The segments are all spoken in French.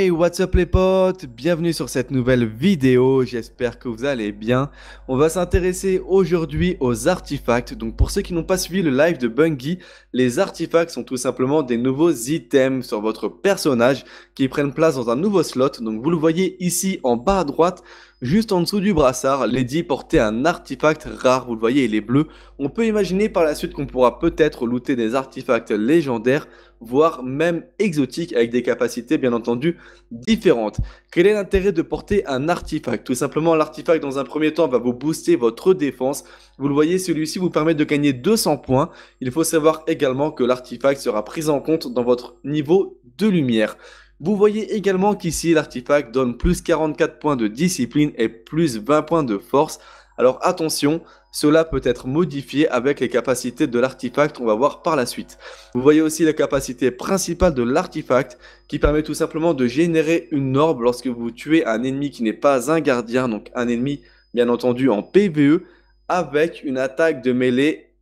Hey, what's up les potes Bienvenue sur cette nouvelle vidéo, j'espère que vous allez bien. On va s'intéresser aujourd'hui aux artefacts. Donc pour ceux qui n'ont pas suivi le live de Bungie, les artefacts sont tout simplement des nouveaux items sur votre personnage qui prennent place dans un nouveau slot. Donc vous le voyez ici en bas à droite, Juste en dessous du brassard, Lady portait un artefact rare, vous le voyez, il est bleu. On peut imaginer par la suite qu'on pourra peut-être looter des artefacts légendaires voire même exotique avec des capacités bien entendu différentes. Quel est l'intérêt de porter un artefact Tout simplement, l'artefact dans un premier temps va vous booster votre défense. Vous le voyez, celui-ci vous permet de gagner 200 points. Il faut savoir également que l'artefact sera pris en compte dans votre niveau de lumière. Vous voyez également qu'ici, l'artefact donne plus 44 points de discipline et plus 20 points de force. Alors attention, cela peut être modifié avec les capacités de l'artefact, on va voir par la suite. Vous voyez aussi la capacité principale de l'artefact qui permet tout simplement de générer une orbe lorsque vous tuez un ennemi qui n'est pas un gardien, donc un ennemi bien entendu en PvE, avec une attaque de mêlée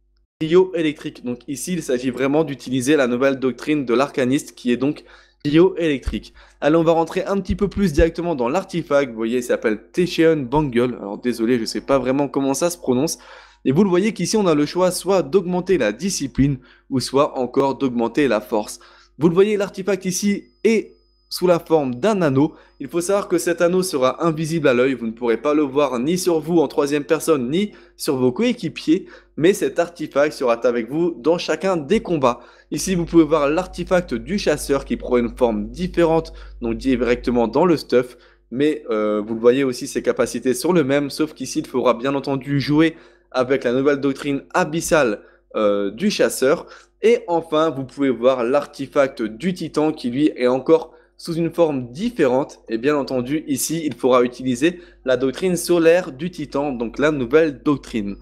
bioélectrique. électrique. Donc ici, il s'agit vraiment d'utiliser la nouvelle doctrine de l'arcaniste qui est donc bio-électrique. Allez, on va rentrer un petit peu plus directement dans l'artefact. Vous voyez, il s'appelle Techeon Bangle. Alors désolé, je ne sais pas vraiment comment ça se prononce. Et vous le voyez qu'ici, on a le choix soit d'augmenter la discipline ou soit encore d'augmenter la force. Vous le voyez, l'artefact ici est sous la forme d'un anneau. Il faut savoir que cet anneau sera invisible à l'œil, vous ne pourrez pas le voir ni sur vous en troisième personne, ni sur vos coéquipiers, mais cet artefact sera avec vous dans chacun des combats. Ici, vous pouvez voir l'artefact du chasseur qui prend une forme différente, donc directement dans le stuff, mais euh, vous le voyez aussi, ses capacités sont le même, sauf qu'ici, il faudra bien entendu jouer avec la nouvelle doctrine abyssale euh, du chasseur. Et enfin, vous pouvez voir l'artefact du titan qui lui est encore sous une forme différente. Et bien entendu, ici, il faudra utiliser la doctrine solaire du Titan, donc la nouvelle doctrine.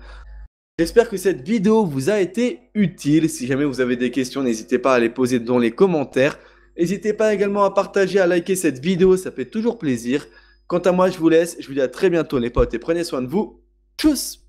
J'espère que cette vidéo vous a été utile. Si jamais vous avez des questions, n'hésitez pas à les poser dans les commentaires. N'hésitez pas également à partager, à liker cette vidéo, ça fait toujours plaisir. Quant à moi, je vous laisse. Je vous dis à très bientôt les potes et prenez soin de vous. Tchuss